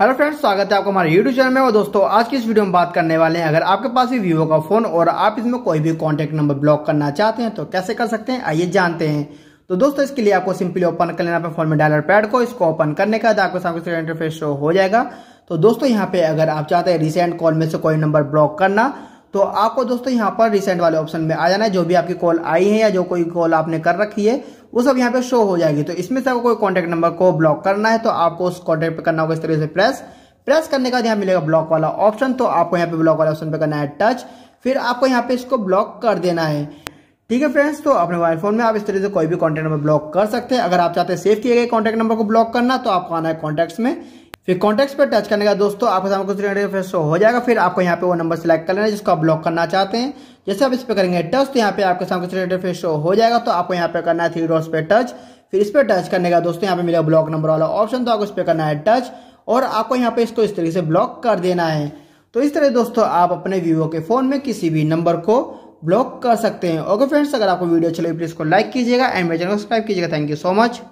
hello friends स्वागत है आपको हमारे यूट्यूब चैनल में और दोस्तों आज की इस वीडियो में बात करने वाले हैं अगर आपके पास भी वीवो का फोन और आप इसमें कोई भी कॉन्टेक्ट नंबर ब्लॉक करना चाहते हैं तो कैसे कर सकते हैं आइए जानते हैं तो दोस्तों इसके लिए आपको सिंपली ओपन कर लेना फोन में डायलर पैड को इसको ओपन करने का आपके सामने इंटरफेस शो हो जाएगा तो दोस्तों यहाँ पे अगर आप चाहते हैं रिसेंट कॉल में से कोई नंबर ब्लॉक करना तो आपको दोस्तों यहाँ पर रिसेंट वाले ऑप्शन में आ जाना है जो भी आपकी कॉल आई है या जो कोई कॉल आपने कर रखी है वो सब यहाँ पे शो हो जाएगी तो इसमें से आपको कोई कॉन्टेक्ट नंबर को ब्लॉक करना है तो आपको उस कॉन्टैक्ट पे करना होगा इस तरीके से प्रेस प्रेस करने का यहाँ मिलेगा ब्लॉक वाला ऑप्शन तो आपको यहाँ पे ब्लॉक वाला ऑप्शन पे करना है टच फिर आपको यहाँ पे इसको ब्लॉक कर देना है ठीक है फ्रेंड्स तो अपने मोबाइल फोन में आप इस तरह से कोई भी कॉन्टेक्ट नंबर ब्लॉक कर सकते हैं अगर आप चाहते हैं सेव किए गए कॉन्टेक्ट नंबर को ब्लॉक करना तो आपको आना है कॉन्टेक्ट में फिर कॉन्टैक्ट्स पर टच करने का दोस्तों आपके सामने कुछ रिफ्रेश शो तो हो जाएगा फिर आपको यहाँ पे वो नंबर सेलेक्ट कर लेना है जिसको आप ब्लॉक करना चाहते हैं जैसे आप इस पर करेंगे टच तो यहाँ पे आपके सामने कुछ रिफ्रेश शो तो हो जाएगा तो आपको यहाँ पे करना है थ्री डॉट्स पे टच फिर इस पर टच करने का दोस्तों यहाँ पे मिलेगा ब्लॉक नंबर वाला ऑप्शन तो आपको इस पर करना है टच और आपको यहाँ पे इसको इस तरीके से ब्लॉक कर देना है तो इस तरह दोस्तों आप अपने वीवो के फोन में किसी भी नंबर को ब्लॉक कर सकते हैं ओके फ्रेंड्स अगर आपको वीडियो अच्छी लगी प्लीज को लाइक कीजिएगा एंड मेरे चैनल को सब्सक्राइब कीजिएगा थैंक यू सो मच